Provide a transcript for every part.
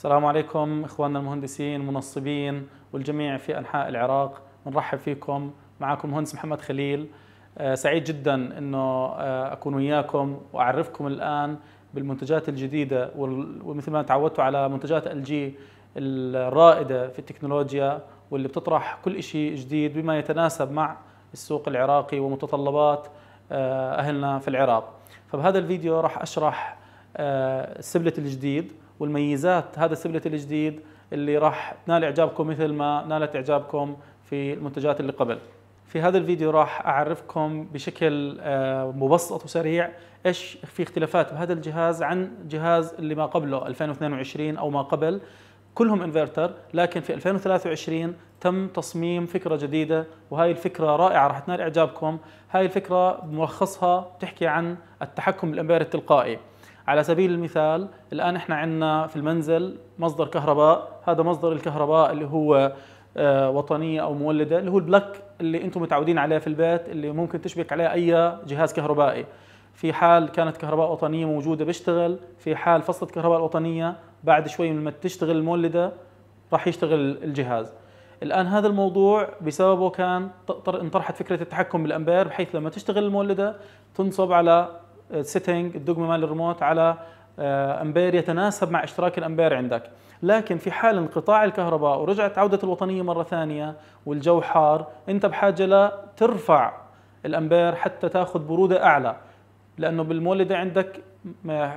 السلام عليكم اخواننا المهندسين المنصبين والجميع في انحاء العراق بنرحب فيكم معكم مهندس محمد خليل آه، سعيد جدا انه آه، اكون وياكم واعرفكم الان بالمنتجات الجديده ومثل ما تعودتوا على منتجات ال جي الرائده في التكنولوجيا واللي بتطرح كل شيء جديد بما يتناسب مع السوق العراقي ومتطلبات آه، اهلنا في العراق فبهذا الفيديو راح اشرح السبلت آه، الجديد والميزات هذا السبلت الجديد اللي راح تنال اعجابكم مثل ما نالت اعجابكم في المنتجات اللي قبل في هذا الفيديو راح اعرفكم بشكل آه، مبسط وسريع ايش في اختلافات بهذا الجهاز عن جهاز اللي ما قبله 2022 او ما قبل كلهم انفرتر لكن في 2023 تم تصميم فكره جديده وهي الفكره رائعه راح تنال اعجابكم هاي الفكره ملخصها بتحكي عن التحكم بالامبير التلقائي على سبيل المثال الآن إحنا عندنا في المنزل مصدر كهرباء هذا مصدر الكهرباء اللي هو آه، وطنية أو مولدة اللي هو البلك اللي أنتم متعودين عليه في البيت اللي ممكن تشبك عليه أي جهاز كهربائي في حال كانت كهرباء وطنية موجودة بيشتغل في حال فصلت كهرباء الوطنية بعد شوي من ما تشتغل المولدة راح يشتغل الجهاز الآن هذا الموضوع بسببه كان انطرحت فكرة التحكم بالأمبير بحيث لما تشتغل المولدة تنصب على سيتنج آه، الدقمه مال الريموت على آه، امبير يتناسب مع اشتراك الامبير عندك لكن في حال انقطاع الكهرباء ورجعت عودة الوطنية مرة ثانية والجو حار انت بحاجة لا ترفع الامبير حتى تاخذ برودة اعلى لانه بالمولدة عندك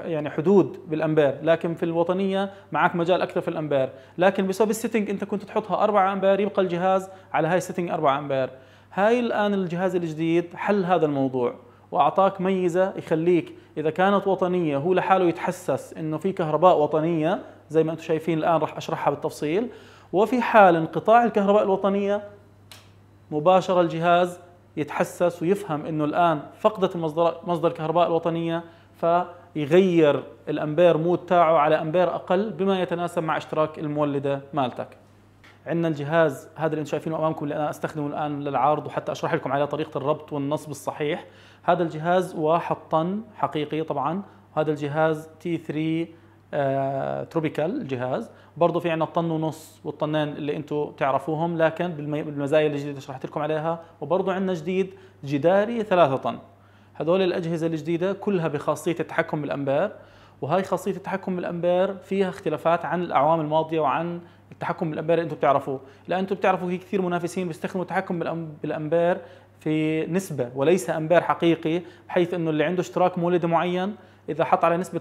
يعني حدود بالامبير لكن في الوطنية معك مجال اكثر في الامبير لكن بسبب السيتنج انت كنت تحطها 4 امبير يبقى الجهاز على هاي السيتنج 4 امبير هاي الان الجهاز الجديد حل هذا الموضوع واعطاك ميزه يخليك اذا كانت وطنيه هو لحاله يتحسس انه في كهرباء وطنيه زي ما انتم شايفين الان راح اشرحها بالتفصيل وفي حال انقطاع الكهرباء الوطنيه مباشره الجهاز يتحسس ويفهم انه الان فقدت المصدر مصدر الكهرباء الوطنيه فيغير الامبير مود تاعه على امبير اقل بما يتناسب مع اشتراك المولده مالتك عندنا الجهاز هذا اللي انتم شايفينه امامكم اللي انا استخدمه الان للعرض وحتى اشرح لكم على طريقه الربط والنصب الصحيح هذا الجهاز واحد طن حقيقي طبعا هذا الجهاز تي 3 تروبيكال الجهاز برضه في عندنا الطن ونص والطنين اللي انتم تعرفوهم لكن بالمزايا الجديده اللي شرحت لكم عليها وبرضه عندنا جديد جداري 3 طن هذول الاجهزه الجديده كلها بخاصيه التحكم بالامبير وهي خاصيه التحكم بالامبير فيها اختلافات عن الاعوام الماضيه وعن التحكم بالامبير اللي انتم بتعرفوه لان انتم بتعرفوا في كثير منافسين بيستخدموا التحكم بالامبير في نسبة وليس أمبير حقيقي بحيث أنه اللي عنده اشتراك مولد معين إذا حط على نسبة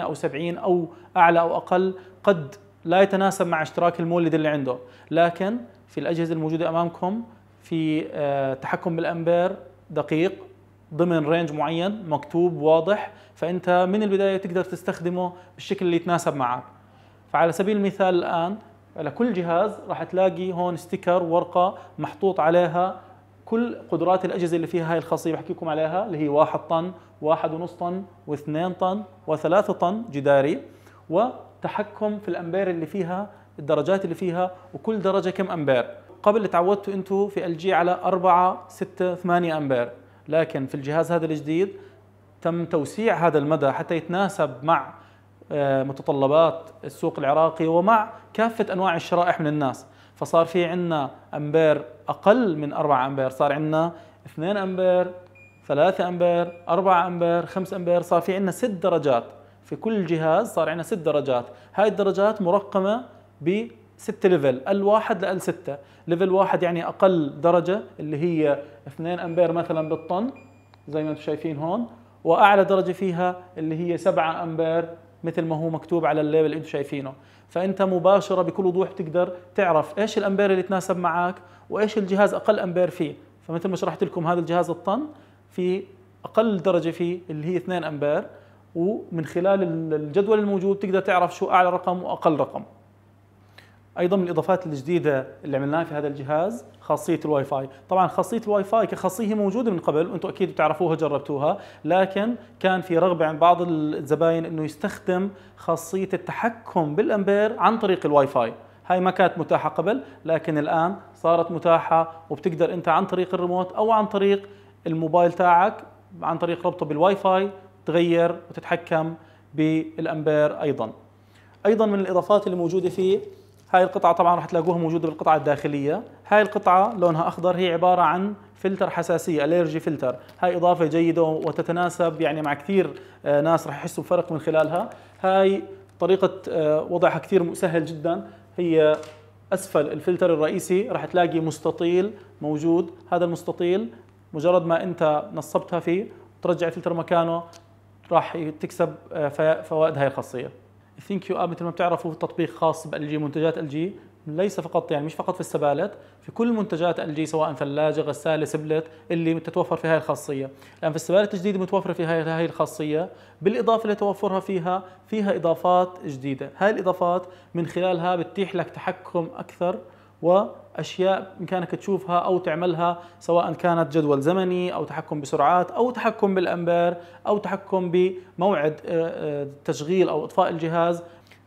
25% أو 70 أو أعلى أو أقل قد لا يتناسب مع اشتراك المولد اللي عنده لكن في الأجهزة الموجودة أمامكم في آه، تحكم بالأمبير دقيق ضمن رينج معين مكتوب واضح فأنت من البداية تقدر تستخدمه بالشكل اللي يتناسب معك فعلى سبيل المثال الآن على كل جهاز راح تلاقي هون ستيكر ورقة محطوط عليها كل قدرات الاجهزه اللي فيها هاي الخاصيه بحكي لكم عليها اللي هي 1 طن، 1.5 طن واثنين و2 طن، و3 طن جداري وتحكم في الامبير اللي فيها، الدرجات اللي فيها وكل درجه كم امبير. قبل تعودتوا انتم في ال جي على 4 6 8 امبير، لكن في الجهاز هذا الجديد تم توسيع هذا المدى حتى يتناسب مع آه، متطلبات السوق العراقي ومع كافه انواع الشرائح من الناس. فصار في عندنا امبير اقل من 4 امبير صار عندنا 2 امبير 3 امبير 4 امبير 5 امبير صار في عندنا 6 درجات في كل جهاز صار عندنا 6 درجات هاي الدرجات مرقمه ب 6 ليفل ال1 ال 6 ليفل 1 يعني اقل درجه اللي هي 2 امبير مثلا بالطن زي ما انتم شايفين هون واعلى درجه فيها اللي هي 7 امبير مثل ما هو مكتوب على الليبل اللي انتم شايفينه فانت مباشره بكل وضوح بتقدر تعرف ايش الامبير اللي تناسب معك وايش الجهاز اقل امبير فيه فمثل ما شرحت لكم هذا الجهاز الطن في اقل درجه فيه اللي هي 2 امبير ومن خلال الجدول الموجود تقدر تعرف شو اعلى رقم واقل رقم ايضا من الاضافات الجديده اللي عملناها في هذا الجهاز خاصيه الواي فاي طبعا خاصيه الواي فاي كخاصيه هي موجوده من قبل وانتم اكيد بتعرفوها جربتوها لكن كان في رغبه عند بعض الزباين انه يستخدم خاصيه التحكم بالامبير عن طريق الواي فاي هاي ما كانت متاحه قبل لكن الان صارت متاحه وبتقدر انت عن طريق الريموت او عن طريق الموبايل تاعك عن طريق ربطه بالواي فاي تغير وتتحكم بالامبير ايضا ايضا من الاضافات اللي موجوده فيه هاي القطعة طبعا راح تلاقوها موجودة بالقطعة الداخلية هاي القطعة لونها أخضر هي عبارة عن فلتر حساسية اليرجي فلتر هاي إضافة جيدة وتتناسب يعني مع كثير آه، ناس راح يحسوا بفرق من خلالها هاي طريقة آه، وضعها كثير سهل جدا هي أسفل الفلتر الرئيسي راح تلاقي مستطيل موجود هذا المستطيل مجرد ما أنت نصبتها فيه ترجع الفلتر مكانه راح تكسب آه، فوائد هاي الخاصية ثينك يو اب مثل ما بتعرفوا تطبيق خاص جي منتجات جي ليس فقط يعني مش فقط في السبالت في كل منتجات ال جي سواء ثلاجه غساله سبلت اللي تتوفر في هذه الخاصيه لان في السبالت الجديده متوفره في هذه الخاصيه بالاضافه لتوفرها فيها فيها اضافات جديده هاي الاضافات من خلالها بتتيح لك تحكم اكثر و اشياء بامكانك تشوفها او تعملها سواء كانت جدول زمني او تحكم بسرعات او تحكم بالامبير او تحكم بموعد آه، آه، تشغيل او اطفاء الجهاز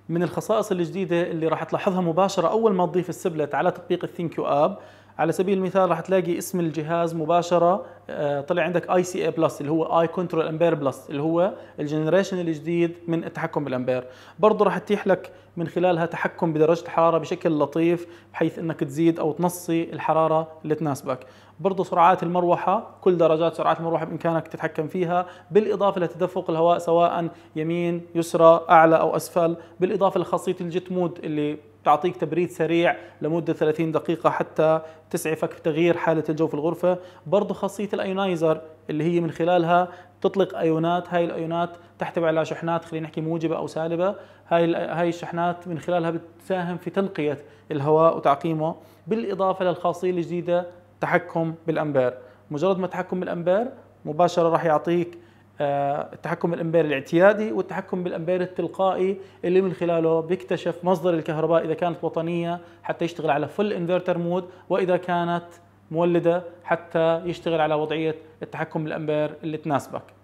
من الخصائص الجديده اللي راح تلاحظها مباشره اول ما تضيف السبلت على تطبيق الثينكيو اب على سبيل المثال راح تلاقي اسم الجهاز مباشره آه، طلع عندك اي سي اي بلس اللي هو اي كنترول امبير بلس اللي هو الجنريشن الجديد من التحكم بالامبير برضه راح تتيح لك من خلالها تحكم بدرجه الحراره بشكل لطيف بحيث انك تزيد او تنصي الحراره اللي تناسبك برضه سرعات المروحه كل درجات سرعات المروحه بامكانك تتحكم فيها بالاضافه لتدفق الهواء سواء يمين يسرى اعلى او اسفل بالاضافه لخاصيه الجيت مود اللي تعطيك تبريد سريع لمدة 30 دقيقة حتى تسعفك بتغيير حالة الجو في الغرفة برضو خاصية الايونايزر اللي هي من خلالها تطلق ايونات هاي الايونات تحتوي على شحنات خلينا نحكي موجبه او سالبه هاي هاي الشحنات من خلالها بتساهم في تنقيه الهواء وتعقيمه بالاضافه للخاصيه الجديده تحكم بالامبير مجرد ما تحكم بالامبير مباشره راح يعطيك آه، التحكم بالامبير الاعتيادي والتحكم بالامبير التلقائي اللي من خلاله بيكتشف مصدر الكهرباء اذا كانت وطنيه حتى يشتغل على فل انفرتر مود واذا كانت مولده حتى يشتغل على وضعيه التحكم بالامبير اللي تناسبك